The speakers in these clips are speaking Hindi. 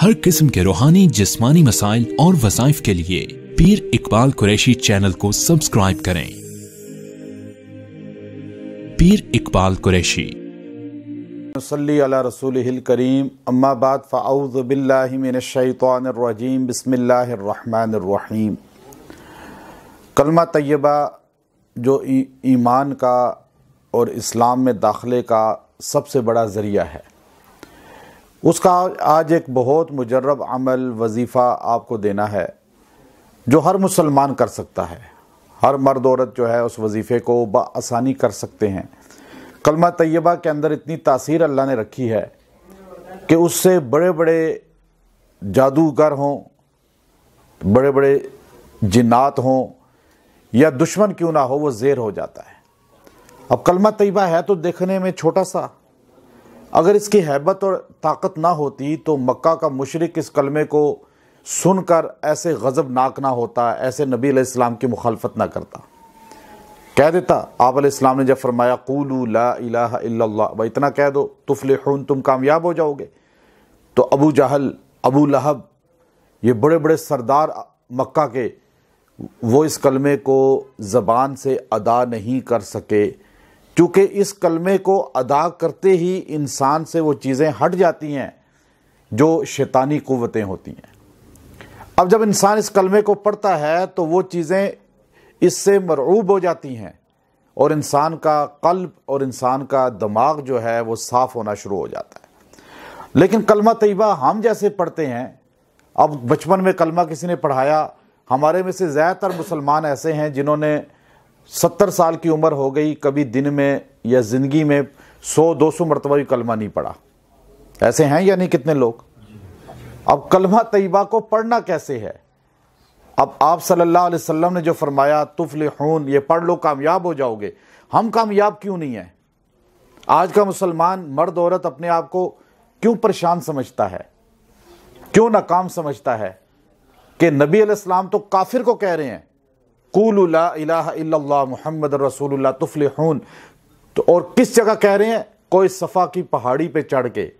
हर किस्म के रूहानी जिस्मानी मसाइल और वसाइफ के लिए पीर इकबाल कुरैशी चैनल को सब्सक्राइब करें पीर इकबाल कुरैशी रसूल करीम अम्माबाद बाद बसमीम कलमा तय्यबा जो ईमान का और इस्लाम में दाखिले का सबसे बड़ा ज़रिया है उसका आज एक बहुत मुजरब अमल वजीफ़ा आपको देना है जो हर मुसलमान कर सकता है हर मर्द औरत जो है उस वजीफ़े को बसानी कर सकते हैं कलमा तयबा के अंदर इतनी तासीर अल्लाह ने रखी है कि उससे बड़े बड़े जादूगर हों बड़े बड़े जिन्नात हों या दुश्मन क्यों ना हो वो ज़ेर हो जाता है अब कलमा तयबा है तो देखने में छोटा सा अगर इसकी हैबत और ताकत ना होती तो मक्का का मशरक इस कलमे को सुनकर ऐसे गज़बनाक ना होता ऐसे नबी आलाम की मुखालफत ना करता कह देता आप इस्लाम ने जब फरमाया कूलू ला इला भाई इतना कह दो खून तुम कामयाब हो जाओगे तो अबू जहल अबू लहब ये बड़े बड़े सरदार मक्का के वो इस कलमे को ज़बान से अदा नहीं कर सके चूँकि इस कलमे को अदा करते ही इंसान से वो चीज़ें हट जाती हैं जो शैतानी क़वतें होती हैं अब जब इंसान इस कलमे को पढ़ता है तो वो चीज़ें इससे मरूब हो जाती हैं और इंसान का कल्ब और इंसान का दिमाग जो है वो साफ़ होना शुरू हो जाता है लेकिन कलमा तयबा हम जैसे पढ़ते हैं अब बचपन में कलमा किसी ने पढ़ाया हमारे में से ज़्यादातर मुसलमान ऐसे हैं जिन्होंने सत्तर साल की उम्र हो गई कभी दिन में या ज़िंदगी में सौ दो सौ मरतबा भी कलमा नहीं पढ़ा ऐसे हैं या नहीं कितने लोग अब कलमा तयबा को पढ़ना कैसे है अब आप सल्लल्लाहु अलैहि वसल्लम ने जो फरमाया तुफलिहून ये पढ़ लो कामयाब हो जाओगे हम कामयाब क्यों नहीं हैं आज का मुसलमान मर्द औरत अपने आप को क्यों परेशान समझता है क्यों नाकाम समझता है कि नबी अलैहिस्सलाम तो काफिर को कह रहे हैं कूल्ला मोहम्मद रसूल हून तो और किस जगह कह रहे हैं कोई सफ़ा की पहाड़ी पे चढ़ के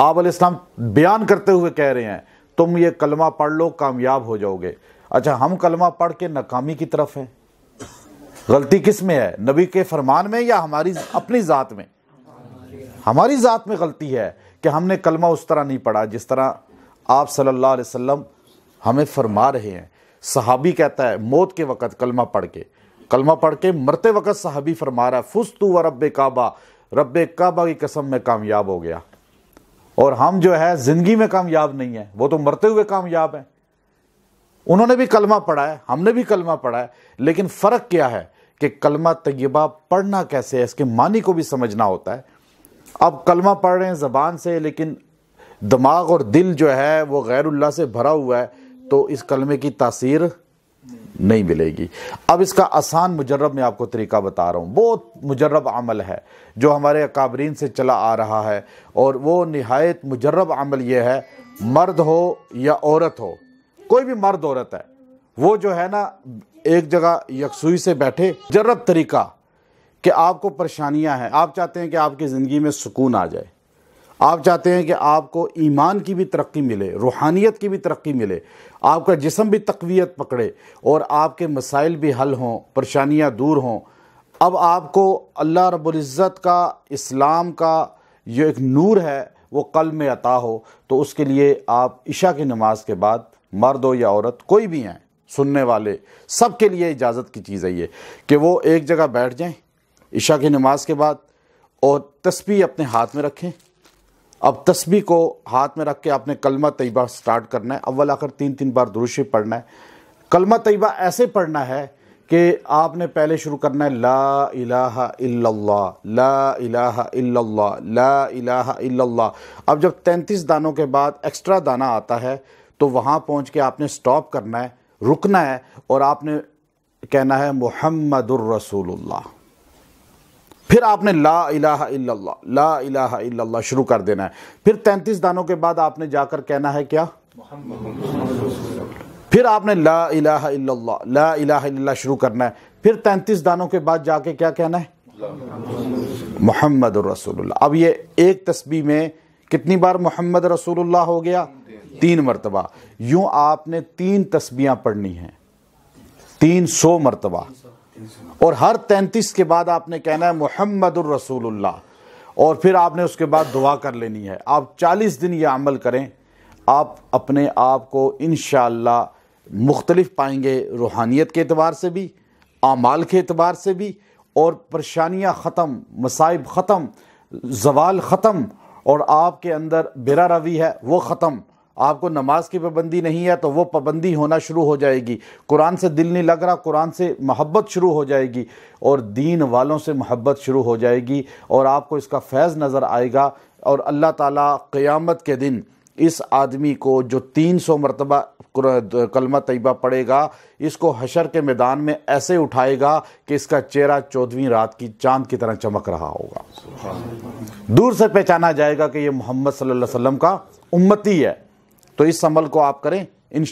आबल इस्लाम बयान करते हुए कह रहे हैं तुम ये कलमा पढ़ लो कामयाब हो जाओगे अच्छा हम कलमा पढ़ के नाकामी की तरफ हैं गलती किस में है नबी के फरमान में या हमारी अपनी ज़ात में हमारी ज़ात में गलती है कि हमने कलमा उस तरह नहीं पढ़ा जिस तरह आप सल्लल्लाहु अलैहि वसल्लम हमें फरमा रहे हैं सहाबी कहता है मौत के वक़्त कलमा पढ़ के कलमा पढ़ के मरते वक़्त सहाबी फरमा रहा है तू व रब काबा रब काबा की कसम में कामयाब हो गया और हम जो है ज़िंदगी में कामयाब नहीं है वो तो मरते हुए कामयाब हैं उन्होंने भी कलमा पढ़ा है हमने भी कलमा पढ़ा है लेकिन फ़र्क क्या है कि कलमा तयबा पढ़ना कैसे है इसके मानी को भी समझना होता है अब कलमा पढ़ रहे हैं ज़बान से लेकिन दिमाग और दिल जो है वो गैरुल्ला से भरा हुआ है तो इस कलमे की तासीर नहीं मिलेगी अब इसका आसान मुजरब मैं आपको तरीका बता रहा हूँ बहुत मुजरब अमल है जो हमारे अकाबरीन से चला आ रहा है और वो नहायत मुजरब अमल ये है मर्द हो या औरत हो कोई भी मर्द औरत है वो जो है ना एक जगह यकसुई से बैठे जरब तरीका कि आपको परेशानियां हैं आप चाहते हैं कि आपकी ज़िंदगी में सुकून आ जाए आप चाहते हैं कि आपको ईमान की भी तरक्की मिले रूहानियत की भी तरक्की मिले आपका जिसम भी तकवीत पकड़े और आपके मसाइल भी हल हों परेशानियाँ दूर हों अब आपको अल्लाह रब्ज़त का इस्लाम का जो एक नूर है वो कल में अता हो तो उसके लिए आप इशा की नमाज के बाद मर्द हो या औरत कोई भी हैं सुनने वाले सब के लिए इजाज़त की चीज़ है ये कि वो एक जगह बैठ जाएं इशा की नमाज के बाद और तस्वीर अपने हाथ में रखें अब तस्बी को हाथ में रख के आपने कलमा तयबा स्टार्ट करना है अव्वल आखिर तीन तीन बार दुरुशी पढ़ना है कलमा तयबा ऐसे पढ़ना है कि आपने पहले शुरू करना है ला इलाह इल्लल्लाह ला इलाह इल्लल्लाह ला इलाह इल्लल्लाह अब जब तैंतीस दानों के बाद एक्स्ट्रा दाना आता है तो वहाँ पहुँच के आपने स्टॉप करना है रुकना है और आपने कहना है मोहम्मद रसूलुल्लाह फिर आपने ला इलाहा ला इलाहा शुरू कर देना है फिर तैंतीस दानों के बाद आपने जाकर कहना है क्या फिर आपने ला इलाहा ला इलाहा शुरू करना है फिर तैंतीस दानों के बाद जाके क्या कहना है मोहम्मद रसूलुल्लाह अब ये एक तस्बी में कितनी बार मोहम्मद रसूलुल्लाह हो गया तीन मरतबा यूं आपने तीन तस्बियां पढ़नी हैं तीन सौ मरतबा और हर तैंतीस के बाद आपने कहना है मोहम्मद रसूलुल्लाह और फिर आपने उसके बाद दुआ कर लेनी है आप चालीस दिन यह अमल करें आप अपने आप को इन मुख्तलिफ पाएंगे रूहानियत के अतबार से भी आमाल के अतबार से भी और परेशानियाँ ख़त्म मसाइब ख़त्म जवाल ख़त्म और आपके अंदर बिरा रवि है वो ख़त्म आपको नमाज की पाबंदी नहीं है तो वो पाबंदी होना शुरू हो जाएगी कुरान से दिल नहीं लग रहा कुरान से मोहब्बत शुरू हो जाएगी और दीन वालों से मोहब्बत शुरू हो जाएगी और आपको इसका फैज़ नज़र आएगा और अल्लाह ताला क़यामत के दिन इस आदमी को जो तीन सौ मरतबा कलमा तयबा पड़ेगा इसको हशर के मैदान में ऐसे उठाएगा कि इसका चेहरा चौदहवीं रात की चांद की तरह चमक रहा होगा दूर से पहचाना जाएगा कि ये मोहम्मद सल्लल्लाहु अलैहि वसल्लम का उम्मती है तो इस अमल को आप करें इन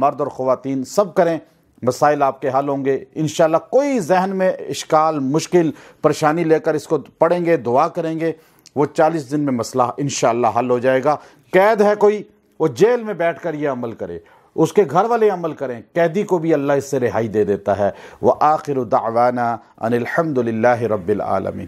मर्द और ख़वान सब करें मसाइल आपके हल होंगे इन कोई जहन में इश्काल मुश्किल परेशानी लेकर इसको पढ़ेंगे दुआ करेंगे वो चालीस दिन में मसला इन हल हो जाएगा कैद है कोई वो जेल में बैठ कर ये अमल करे उसके घर वाले अमल करें कैदी को भी अल्लाह इससे रिहाई दे देता है वह आखिर दावाना अनिलहमदिल्ला रबालमी